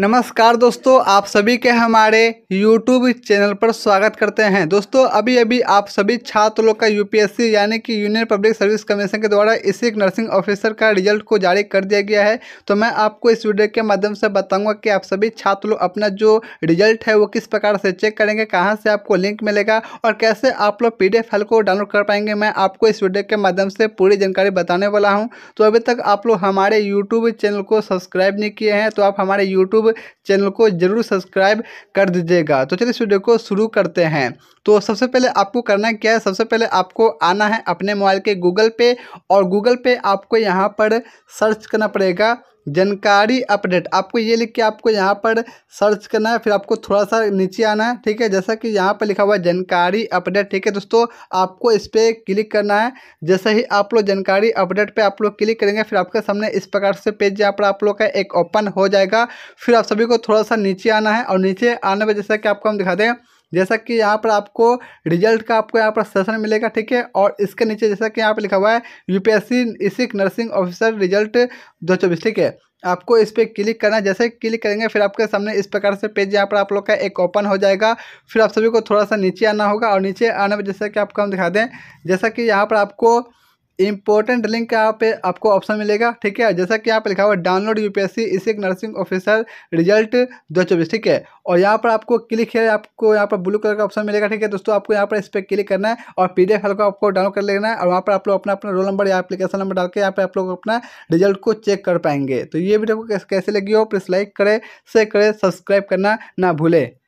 नमस्कार दोस्तों आप सभी के हमारे YouTube चैनल पर स्वागत करते हैं दोस्तों अभी अभी आप सभी छात्र लोग का यूपीएससी यानी कि यूनियन पब्लिक सर्विस कमीशन के द्वारा इसी एक नर्सिंग ऑफिसर का रिजल्ट को जारी कर दिया गया है तो मैं आपको इस वीडियो के माध्यम से बताऊंगा कि आप सभी छात्र लोग अपना जो रिजल्ट है वो किस प्रकार से चेक करेंगे कहाँ से आपको लिंक मिलेगा और कैसे आप लोग पी फाइल को डाउनलोड कर पाएंगे मैं आपको इस वीडियो के माध्यम से पूरी जानकारी बताने वाला हूँ तो अभी तक आप लोग हमारे यूट्यूब चैनल को सब्सक्राइब नहीं किए हैं तो आप हमारे यूट्यूब यूट्यूब चैनल को जरूर सब्सक्राइब कर दीजिएगा तो चलिए इस वीडियो को शुरू करते हैं तो सबसे पहले आपको करना क्या है सबसे पहले आपको आना है अपने मोबाइल के गूगल पे और गूगल पे आपको यहाँ पर सर्च करना पड़ेगा जानकारी अपडेट आपको ये लिख के आपको यहाँ पर सर्च करना है फिर आपको थोड़ा सा नीचे आना है ठीक है जैसा कि यहाँ पर लिखा हुआ है जानकारी अपडेट ठीक है दोस्तों आपको इस पर क्लिक करना है जैसे ही आप लोग जानकारी अपडेट पे आप लोग क्लिक करेंगे फिर आपके सामने इस प्रकार से पेज यहाँ पर आप लोग का एक ओपन हो जाएगा फिर आप सभी को थोड़ा सा नीचे आना है और नीचे आने पर जैसा कि आपको हम दिखा दें जैसा कि यहाँ पर आपको रिजल्ट का आपको यहाँ पर सेशन मिलेगा ठीक है और इसके नीचे जैसा कि यहाँ पर लिखा हुआ है UPSC ESIC nursing officer result दो ठीक है आपको इस पर क्लिक करना जैसे क्लिक करेंगे फिर आपके सामने इस प्रकार से पेज यहाँ पर आप लोग का एक ओपन हो जाएगा फिर आप सभी को थोड़ा सा नीचे आना होगा और नीचे आने में जैसा कि आपको हम दिखा दें जैसा कि यहाँ पर आपको इंपॉर्टेंट लिंक यहाँ पे आपको ऑप्शन मिलेगा ठीक है जैसा कि यहाँ लिखा हुआ download UPSC ESIC nursing officer result दो चौबीस ठीक है और यहाँ पर आपको क्लिक है आपको यहाँ पर ब्लू कलर का ऑप्शन मिलेगा ठीक है दोस्तों आपको यहाँ पर इस पर क्लिक करना है और पी डी फाइल को आपको डाउनलोड कर लेना है और वहाँ पर आप लोग अपना अपना रोल नंबर या अपलीकेशन नंबर डाल के यहाँ पर आप लोग अपना रिजल्ट को चेक कर पाएंगे तो ये वीडियो को कैसे लगी हो प्लीज़ लाइक करें शेयर करें सब्सक्राइब करना ना भूलें